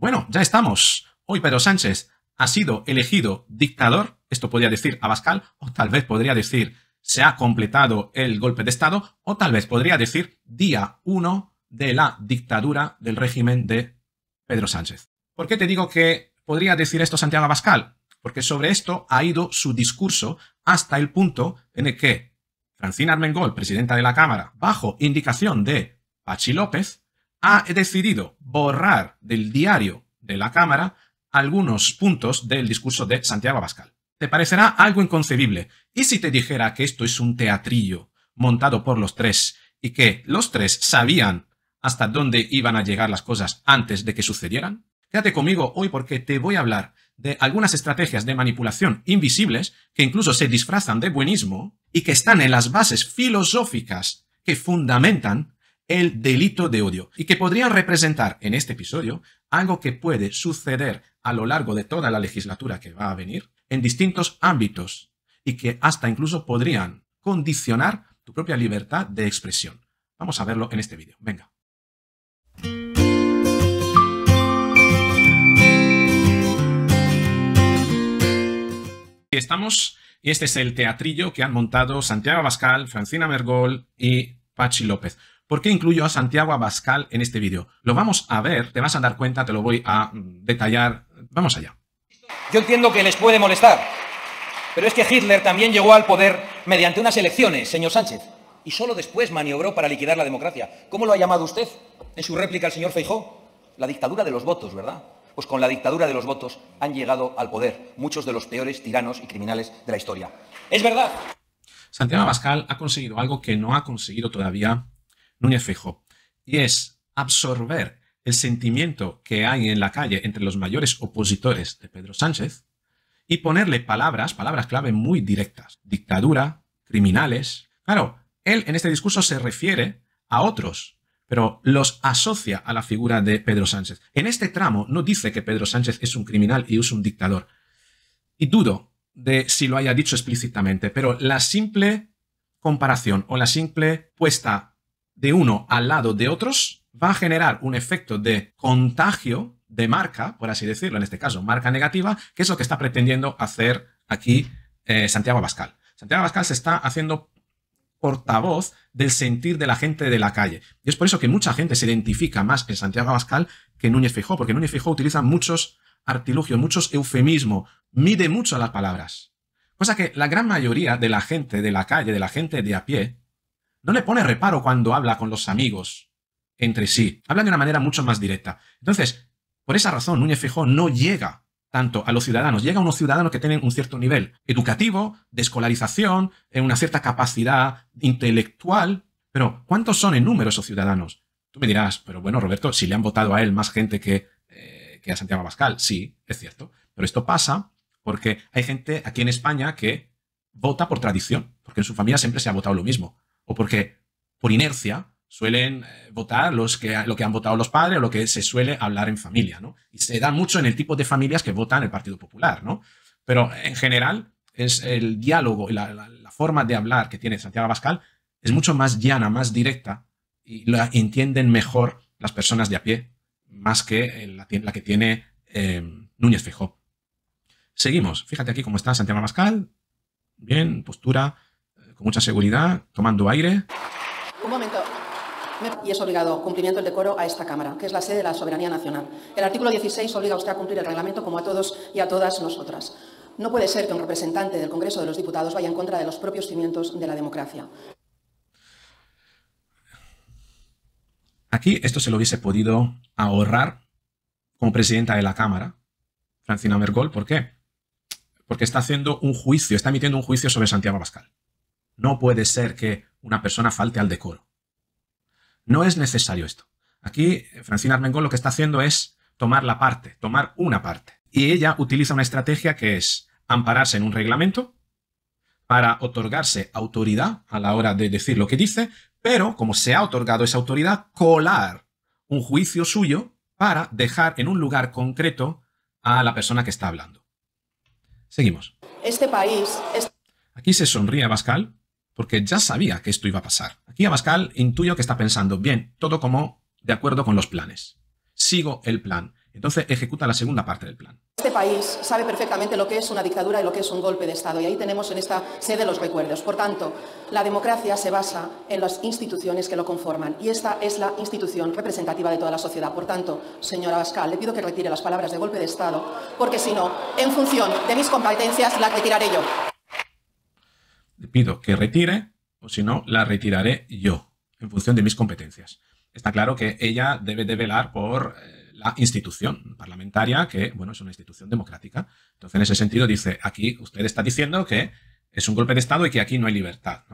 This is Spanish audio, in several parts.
Bueno, ya estamos. Hoy Pedro Sánchez ha sido elegido dictador, esto podría decir Abascal, o tal vez podría decir se ha completado el golpe de Estado, o tal vez podría decir día 1 de la dictadura del régimen de Pedro Sánchez. ¿Por qué te digo que podría decir esto Santiago Abascal? Porque sobre esto ha ido su discurso hasta el punto en el que Francina Armengol, presidenta de la Cámara, bajo indicación de Pachi López, ha decidido borrar del diario de la Cámara algunos puntos del discurso de Santiago Abascal. Te parecerá algo inconcebible. ¿Y si te dijera que esto es un teatrillo montado por los tres y que los tres sabían hasta dónde iban a llegar las cosas antes de que sucedieran? Quédate conmigo hoy porque te voy a hablar de algunas estrategias de manipulación invisibles que incluso se disfrazan de buenismo y que están en las bases filosóficas que fundamentan el delito de odio y que podrían representar en este episodio algo que puede suceder a lo largo de toda la legislatura que va a venir en distintos ámbitos y que hasta incluso podrían condicionar tu propia libertad de expresión. Vamos a verlo en este vídeo. Venga. Estamos, y este es el teatrillo que han montado Santiago Abascal, Francina Mergol y Pachi López. ¿Por qué incluyo a Santiago Abascal en este vídeo? Lo vamos a ver, te vas a dar cuenta, te lo voy a mm, detallar. Vamos allá. Yo entiendo que les puede molestar, pero es que Hitler también llegó al poder mediante unas elecciones, señor Sánchez, y solo después maniobró para liquidar la democracia. ¿Cómo lo ha llamado usted en su réplica el señor Feijó? La dictadura de los votos, ¿verdad? Pues con la dictadura de los votos han llegado al poder muchos de los peores tiranos y criminales de la historia. Es verdad. Santiago Abascal ha conseguido algo que no ha conseguido todavía Núñez Fijo, y es absorber el sentimiento que hay en la calle entre los mayores opositores de Pedro Sánchez y ponerle palabras, palabras clave muy directas, dictadura, criminales. Claro, él en este discurso se refiere a otros, pero los asocia a la figura de Pedro Sánchez. En este tramo no dice que Pedro Sánchez es un criminal y es un dictador. Y dudo de si lo haya dicho explícitamente, pero la simple comparación o la simple puesta de uno al lado de otros va a generar un efecto de contagio de marca, por así decirlo, en este caso marca negativa, que es lo que está pretendiendo hacer aquí eh, Santiago Abascal. Santiago Abascal se está haciendo portavoz del sentir de la gente de la calle. Y es por eso que mucha gente se identifica más en Santiago Abascal que en Núñez Fijó, porque Núñez Fijó utiliza muchos artilugios, muchos eufemismos, mide mucho las palabras. Cosa que la gran mayoría de la gente de la calle, de la gente de a pie, no le pone reparo cuando habla con los amigos entre sí. Habla de una manera mucho más directa. Entonces, por esa razón, Núñez Fijó no llega tanto a los ciudadanos. Llega a unos ciudadanos que tienen un cierto nivel educativo, de escolarización, en una cierta capacidad intelectual. Pero, ¿cuántos son en número esos ciudadanos? Tú me dirás, pero bueno, Roberto, si le han votado a él más gente que, eh, que a Santiago Abascal. Sí, es cierto. Pero esto pasa porque hay gente aquí en España que vota por tradición, porque en su familia siempre se ha votado lo mismo o porque por inercia suelen eh, votar los que, lo que han votado los padres o lo que se suele hablar en familia, ¿no? Y se da mucho en el tipo de familias que votan el Partido Popular, ¿no? Pero en general es el diálogo y la, forma de hablar que tiene Santiago Abascal es mucho más llana, más directa y la entienden mejor las personas de a pie más que la, que tiene em, Núñez Feijóo. Seguimos. Fíjate aquí cómo está Santiago Abascal. Bien, postura con mucha seguridad, tomando aire. Un momento. Y es obligado cumplimiento del decoro a esta Cámara, que es la sede de la soberanía nacional. El artículo 16 obliga a usted a cumplir el reglamento como a todos y a todas nosotras. No puede ser que un representante del Congreso de los Diputados vaya en contra de los propios cimientos de la democracia. Aquí esto se lo hubiese podido ahorrar como presidenta de la Cámara, Francina Mergol. ¿Por qué? Porque está haciendo un juicio, está emitiendo un juicio sobre Santiago Pascal. No puede ser que una persona falte al decoro. No es necesario esto. Aquí eh, Francina Armengol lo que está haciendo es tomar la parte, tomar una parte. Y ella utiliza una estrategia que es ampararse en un reglamento para otorgarse autoridad a la hora de decir lo que dice, pero como se ha otorgado esa autoridad, colar un juicio suyo para dejar en un lugar concreto a la persona que está hablando. Seguimos. Este país... Aquí se sonríe a Pascal porque ya sabía que esto iba a pasar. Aquí Abascal intuyo que está pensando, bien, todo como de acuerdo con los planes. Sigo el plan. Entonces ejecuta la segunda parte del plan. Este país sabe perfectamente lo que es una dictadura y lo que es un golpe de Estado y ahí tenemos en esta sede los recuerdos. Por tanto, la democracia se basa en las instituciones que lo conforman y esta es la institución representativa de toda la sociedad. Por tanto, señora Abascal, le pido que retire las palabras de golpe de Estado porque si no, en función de mis competencias, las retiraré yo le pido que retire o si no, la retiraré yo en función de mis competencias. Está claro que ella debe de velar por eh, la institución parlamentaria, que bueno, es una institución democrática. Entonces, en ese sentido, dice, aquí usted está diciendo que es un golpe de Estado y que aquí no hay libertad.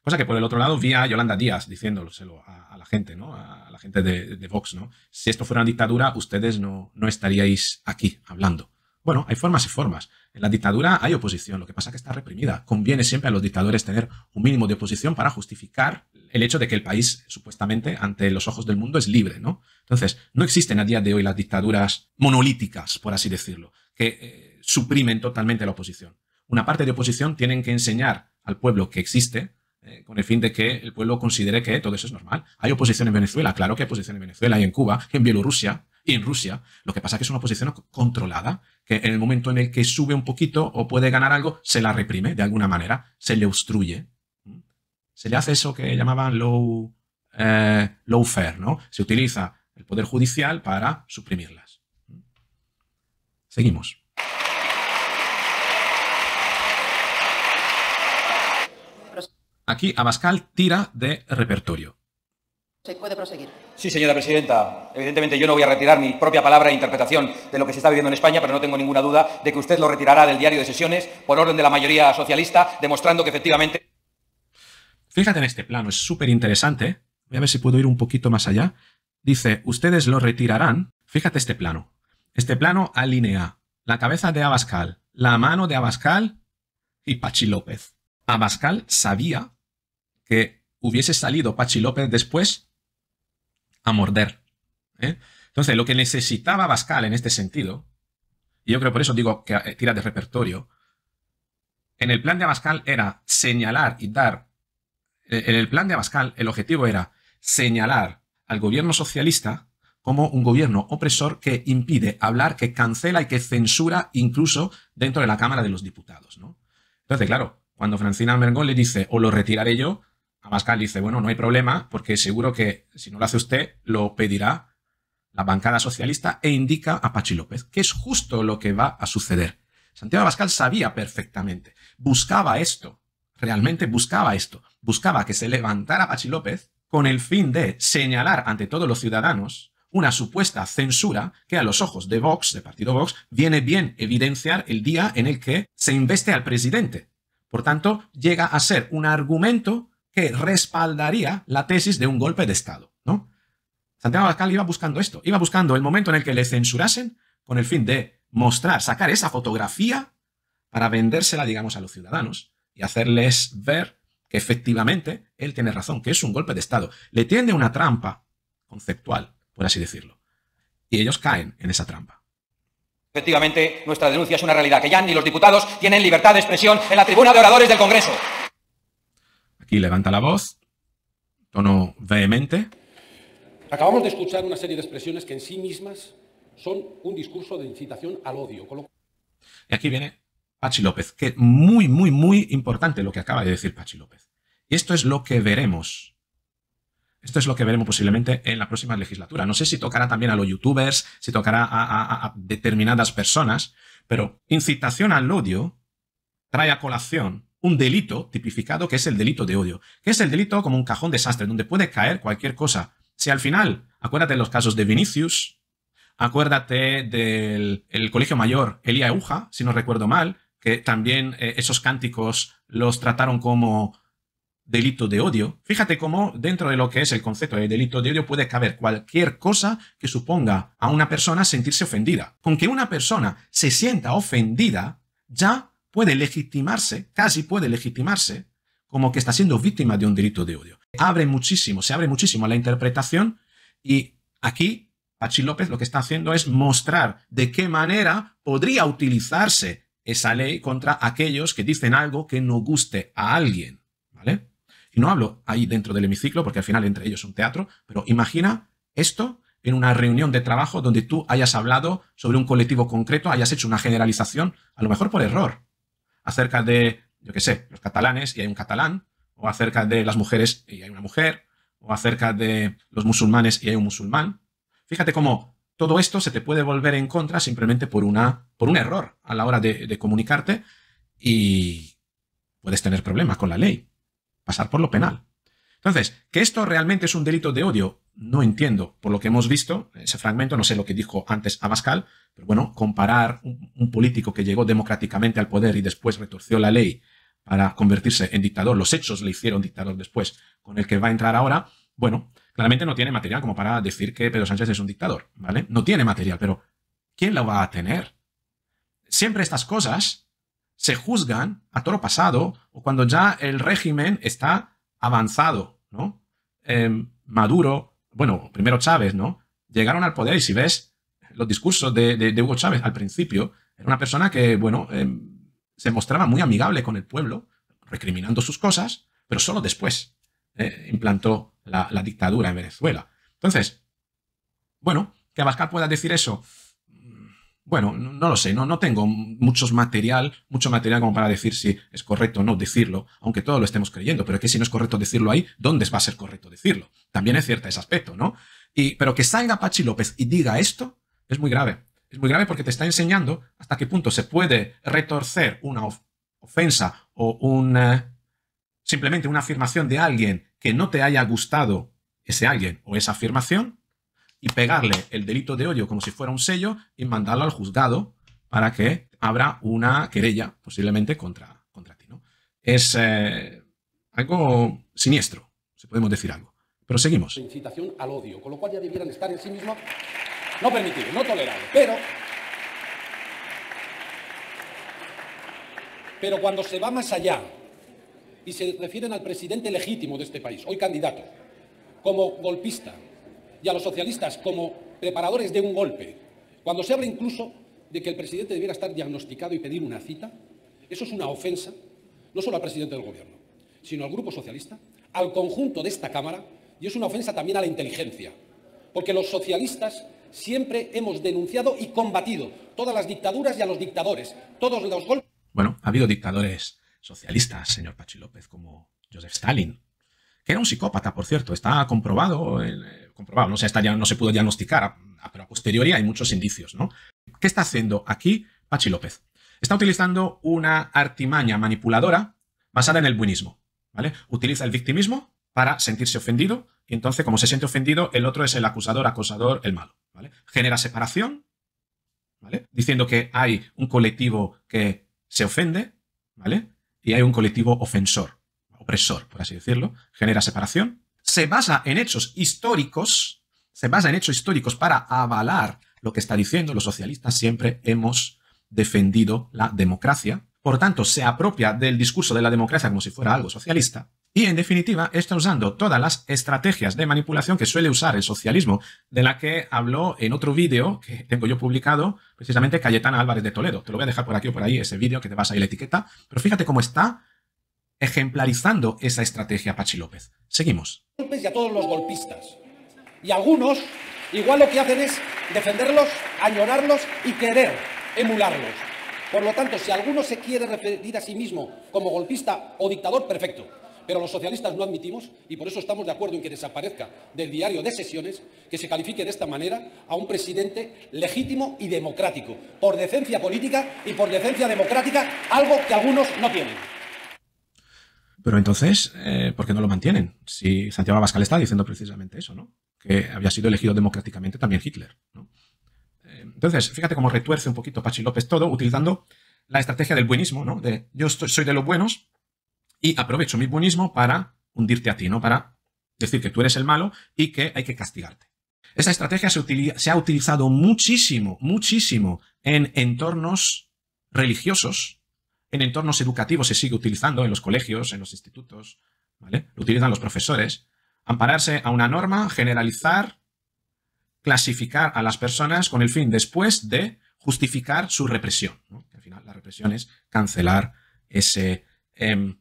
Cosa que por el otro lado vi a Yolanda Díaz diciéndoselo a, la gente, ¿no? a la gente de, de, Vox. ¿no? Si esto fuera una dictadura, ustedes no, no estaríais aquí hablando. Bueno, hay formas y formas. En la dictadura hay oposición, lo que pasa es que está reprimida. Conviene siempre a los dictadores tener un mínimo de oposición para justificar el hecho de que el país, supuestamente, ante los ojos del mundo, es libre, ¿no? Entonces, no existen a día de hoy las dictaduras monolíticas, por así decirlo, que eh, suprimen totalmente la oposición. Una parte de oposición tienen que enseñar al pueblo que existe, eh, con el fin de que el pueblo considere que todo eso es normal. Hay oposición en Venezuela, claro que hay oposición en Venezuela y en Cuba, en Bielorrusia, y en Rusia. Lo que pasa es que es una oposición controlada, que en el momento en el que sube un poquito o puede ganar algo, se la reprime de alguna manera, se le obstruye. Se le hace eso que llamaban low, eh, fair, ¿no? Se utiliza el Poder Judicial para suprimirlas. Seguimos. Aquí Abascal tira de repertorio. Se puede proseguir. Sí, señora presidenta. Evidentemente yo no voy a retirar mi propia palabra e interpretación de lo que se está viviendo en España, pero no tengo ninguna duda de que usted lo retirará del diario de sesiones por orden de la mayoría socialista, demostrando que efectivamente... Fíjate en este plano, es súper interesante. Voy a ver si puedo ir un poquito más allá. Dice, ustedes lo retirarán. Fíjate este plano. Este plano alinea la cabeza de Abascal, la mano de Abascal y Pachi López. Abascal sabía que hubiese salido Pachi López después a morder. ¿eh? Entonces, lo que necesitaba Bascal en este sentido, y yo creo por eso digo que eh, tira de repertorio, en el plan de Abascal era señalar y dar, eh, en el plan de Abascal el objetivo era señalar al gobierno socialista como un gobierno opresor que impide hablar, que cancela y que censura incluso dentro de la Cámara de los Diputados. ¿no? Entonces, claro, cuando Francina Mergón le dice o lo retiraré yo, Abascal dice, bueno, no hay problema, porque seguro que si no lo hace usted, lo pedirá la bancada socialista e indica a Pachi López, que es justo lo que va a suceder. Santiago Abascal sabía perfectamente, buscaba esto, realmente buscaba esto, buscaba que se levantara Pachi López con el fin de señalar ante todos los ciudadanos una supuesta censura que a los ojos de Vox, de partido Vox, viene bien evidenciar el día en el que se investe al presidente. Por tanto, llega a ser un argumento respaldaría la tesis de un golpe de Estado. ¿no? Santiago Abascal iba buscando esto, iba buscando el momento en el que le censurasen con el fin de mostrar, sacar esa fotografía para vendérsela, digamos, a los ciudadanos y hacerles ver que efectivamente él tiene razón, que es un golpe de Estado. Le tiende una trampa conceptual, por así decirlo. Y ellos caen en esa trampa. Efectivamente, nuestra denuncia es una realidad, que ya ni los diputados tienen libertad de expresión en la tribuna de oradores del Congreso. Aquí levanta la voz, tono vehemente. Acabamos de escuchar una serie de expresiones que en sí mismas son un discurso de incitación al odio. Y aquí viene Pachi López, que muy, muy, muy importante lo que acaba de decir Pachi López. Y esto es lo que veremos. Esto es lo que veremos posiblemente en la próxima legislatura. No sé si tocará también a los youtubers, si tocará a determinadas personas, pero incitación al odio trae a colación un delito tipificado que es el delito de odio, que es el delito como un cajón desastre, donde puede caer cualquier cosa. Si al final, acuérdate de los casos de Vinicius, acuérdate del colegio mayor Elia Euja, si no recuerdo mal, que también eh, esos cánticos los trataron como delito de odio. Fíjate cómo dentro de lo que es el concepto de delito de odio puede caber cualquier cosa que suponga a una persona sentirse ofendida. Con que una persona se sienta ofendida, ya puede legitimarse, casi puede legitimarse, como que está siendo víctima de un delito de odio. Abre muchísimo, se abre muchísimo a la interpretación y aquí Pachi López lo que está haciendo es mostrar de qué manera podría utilizarse esa ley contra aquellos que dicen algo que no guste a alguien, ¿vale? Y no hablo ahí dentro del hemiciclo porque al final entre ellos es un teatro, pero imagina esto en una reunión de trabajo donde tú hayas hablado sobre un colectivo concreto, hayas hecho una generalización, a lo mejor por error, acerca de, yo qué sé, los catalanes y hay un catalán, o acerca de las mujeres y hay una mujer, o acerca de los musulmanes y hay un musulmán. Fíjate cómo todo esto se te puede volver en contra simplemente por, una, por un error a la hora de comunicarte y puedes tener problemas con la ley, pasar por lo penal. Entonces, que esto realmente es un delito de odio, no entiendo. Por lo que hemos visto, ese fragmento, no sé lo que dijo antes Abascal, pero bueno, comparar un, político que llegó democráticamente al poder y después retorció la ley para convertirse en dictador, los hechos le hicieron dictador después, con el que va a entrar ahora, bueno, claramente no tiene material como para decir que Pedro Sánchez es un dictador, ¿vale? No tiene material, pero ¿quién lo va a tener? Siempre estas cosas se juzgan a toro pasado o cuando ya el régimen está avanzado, ¿no? Eh, Maduro, bueno, primero Chávez, ¿no? Llegaron al poder y si ves los discursos de, Hugo Chávez al principio, era una persona que, bueno, eh, se mostraba muy amigable con el pueblo, recriminando sus cosas, pero solo después eh, implantó la, la, dictadura en Venezuela. Entonces, bueno, que Abascal pueda decir eso bueno, no lo sé, no, no tengo material, mucho material como para decir si es correcto o no decirlo, aunque todos lo estemos creyendo, pero es que si no es correcto decirlo ahí, ¿dónde va a ser correcto decirlo? También es cierto ese aspecto, ¿no? Y, pero que salga Pachi López y diga esto es muy grave. Es muy grave porque te está enseñando hasta qué punto se puede retorcer una ofensa o un simplemente una afirmación de alguien que no te haya gustado ese alguien o esa afirmación y pegarle el delito de odio como si fuera un sello y mandarlo al juzgado para que abra una querella posiblemente contra, contra ti. ¿no? Es eh, algo siniestro, si podemos decir algo. Pero seguimos. Incitación al odio, con lo cual ya debieran estar en sí mismos no permitido, no tolerado. Pero, pero cuando se va más allá y se refieren al presidente legítimo de este país, hoy candidato, como golpista, y a los socialistas como preparadores de un golpe, cuando se habla incluso de que el presidente debiera estar diagnosticado y pedir una cita, eso es una ofensa no solo al presidente del Gobierno, sino al Grupo Socialista, al conjunto de esta Cámara y es una ofensa también a la inteligencia, porque los socialistas siempre hemos denunciado y combatido todas las dictaduras y a los dictadores, todos los golpes. Bueno, ha habido dictadores socialistas, señor Pachi López, como Joseph Stalin, que era un psicópata, por cierto, está comprobado, eh, comprobado, no, ya, no se pudo diagnosticar, ah, pero a posteriori hay muchos indicios, ¿no? ¿Qué está haciendo aquí Pachi López? Está utilizando una artimaña manipuladora basada en el buenismo, ¿vale? Utiliza el victimismo para sentirse ofendido y entonces, como se siente ofendido, el otro es el acusador, acosador, el malo, ¿vale? Genera separación, ¿vale? Diciendo que hay un colectivo que se ofende, ¿vale? Y hay un colectivo ofensor opresor, por así decirlo, genera separación, se basa en hechos históricos, se basa en hechos históricos para avalar lo que está diciendo. Los socialistas siempre hemos defendido la democracia, por tanto se apropia del discurso de la democracia como si fuera algo socialista. Y en definitiva está usando todas las estrategias de manipulación que suele usar el socialismo, de la que habló en otro vídeo que tengo yo publicado, precisamente Cayetana Álvarez de Toledo. Te lo voy a dejar por aquí o por ahí, ese vídeo que te vas a ir la etiqueta. Pero fíjate cómo está ejemplarizando esa estrategia Pachi López. Seguimos. Pues y a todos los golpistas. Y algunos, igual lo que hacen es defenderlos, añorarlos y querer emularlos. Por lo tanto, si alguno se quiere referir a sí mismo como golpista o dictador, perfecto. Pero los socialistas no admitimos y por eso estamos de acuerdo en que desaparezca del diario de sesiones que se califique de esta manera a un presidente legítimo y democrático, por decencia política y por decencia democrática, algo que algunos no tienen. Pero entonces, eh, ¿por qué no lo mantienen? Si Santiago Abascal está diciendo precisamente eso, ¿no? Que había sido elegido democráticamente también Hitler, eh, Entonces, fíjate cómo retuerce un poquito Pachi López todo, utilizando la estrategia del buenismo, ¿no? De yo soy de los buenos y aprovecho mi buenismo para hundirte a ti, ¿no? Para decir que tú eres el malo y que hay que castigarte. Esa estrategia se ha utilizado muchísimo, muchísimo en entornos religiosos en entornos educativos se sigue utilizando en los colegios, en los institutos, ¿vale? Lo utilizan los profesores. Ampararse a una norma, generalizar, clasificar a las personas con el fin después de justificar su represión. Al final, la represión es cancelar em,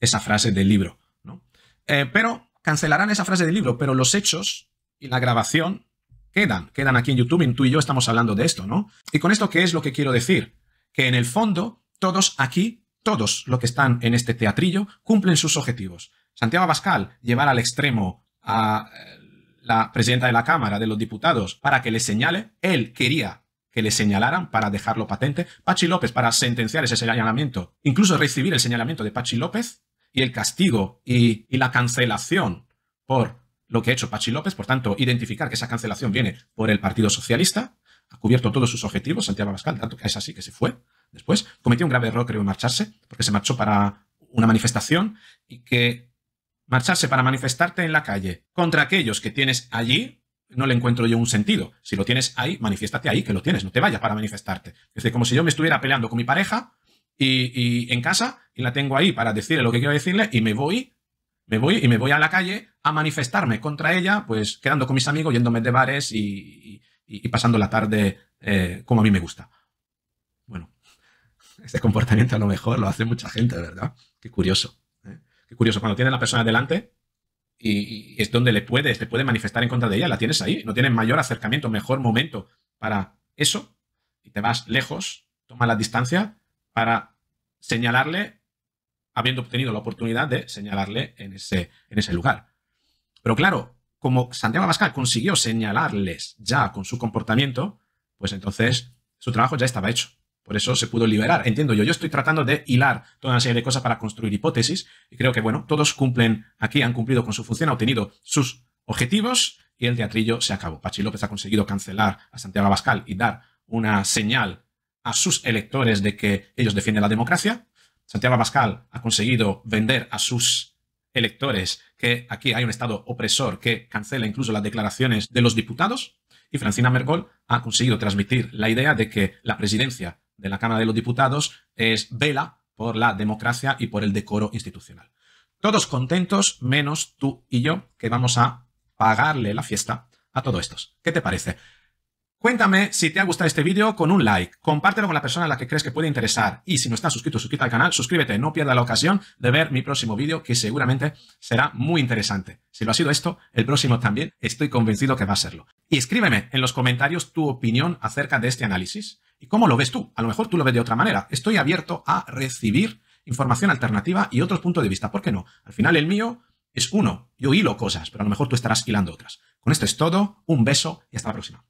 esa frase del libro. Eh, pero cancelarán esa frase del libro, pero los hechos y la grabación quedan, quedan aquí en YouTube y tú y yo estamos hablando de esto, ¿no? Y con esto, ¿qué es lo que quiero decir? Que en el fondo todos aquí, todos los que están en este teatrillo, cumplen sus objetivos. Santiago Abascal, llevar al extremo a eh, la presidenta de la Cámara, de los diputados, para que le señale, él quería que le señalaran para dejarlo patente, Pachi López para sentenciar ese señalamiento, incluso recibir el señalamiento de Pachi López y el castigo y, la cancelación por lo que ha hecho Pachi López, por tanto, identificar que esa cancelación viene por el Partido Socialista, ha cubierto todos sus objetivos, Santiago Abascal, tanto que es así que se fue, después. Cometió un grave error, creo, en marcharse, porque se marchó para una manifestación y que marcharse para manifestarte en la calle contra aquellos que tienes allí, no le encuentro yo un sentido. Si lo tienes ahí, manifiéstate ahí, que lo tienes, no te vayas para manifestarte. Es como si yo me estuviera peleando con mi pareja y, en casa y la tengo ahí para decirle lo que quiero decirle y me voy, me voy y me voy a la calle a manifestarme contra ella, pues quedando con mis amigos, yéndome de bares y, pasando la tarde eh, como a mí me gusta. Este comportamiento a lo mejor lo hace mucha gente, ¿verdad? Qué curioso. ¿eh? Qué curioso. Cuando tienes a la persona delante y, es donde le puedes, te puede manifestar en contra de ella, la tienes ahí. No tienes mayor acercamiento, mejor momento para eso. Y te vas lejos, tomas la distancia para señalarle, habiendo obtenido la oportunidad de señalarle en ese, en ese lugar. Pero claro, como Santiago Abascal consiguió señalarles ya con su comportamiento, pues entonces su trabajo ya estaba hecho. Por eso se pudo liberar, entiendo yo. Yo estoy tratando de hilar toda una serie de cosas para construir hipótesis y creo que, bueno, todos cumplen aquí, han cumplido con su función, han obtenido sus objetivos y el teatrillo se acabó. Pachi López ha conseguido cancelar a Santiago Abascal y dar una señal a sus electores de que ellos defienden la democracia. Santiago Abascal ha conseguido vender a sus electores que aquí hay un Estado opresor que cancela incluso las declaraciones de los diputados. Y Francina Mergol ha conseguido transmitir la idea de que la presidencia de la Cámara de los Diputados es vela por la democracia y por el decoro institucional. Todos contentos, menos tú y yo, que vamos a pagarle la fiesta a todos estos. ¿Qué te parece? Cuéntame si te ha gustado este vídeo con un like, compártelo con la persona a la que crees que puede interesar y si no estás suscrito, suscríbete al canal, suscríbete, no pierdas la ocasión de ver mi próximo vídeo que seguramente será muy interesante. Si lo ha sido esto, el próximo también, estoy convencido que va a serlo. Y escríbeme en los comentarios tu opinión acerca de este análisis y cómo lo ves tú. A lo mejor tú lo ves de otra manera. Estoy abierto a recibir información alternativa y otros puntos de vista. ¿Por qué no? Al final el mío es uno. Yo hilo cosas, pero a lo mejor tú estarás hilando otras. Con esto es todo. Un beso y hasta la próxima.